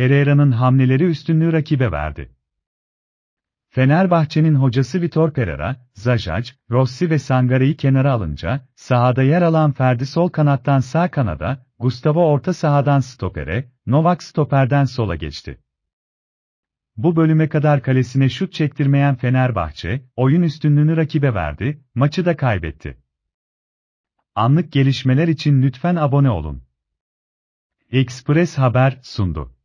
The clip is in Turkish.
Pereira'nın hamleleri üstünlüğü rakibe verdi. Fenerbahçe'nin hocası Vitor Pereira, Zajac, Rossi ve Sangare'yi kenara alınca, sahada yer alan Ferdi sol kanattan sağ kanada, Gustavo orta sahadan stopere, Novak stoperden sola geçti. Bu bölüme kadar kalesine şut çektirmeyen Fenerbahçe, oyun üstünlüğünü rakibe verdi, maçı da kaybetti. Anlık gelişmeler için lütfen abone olun. Express Haber sundu.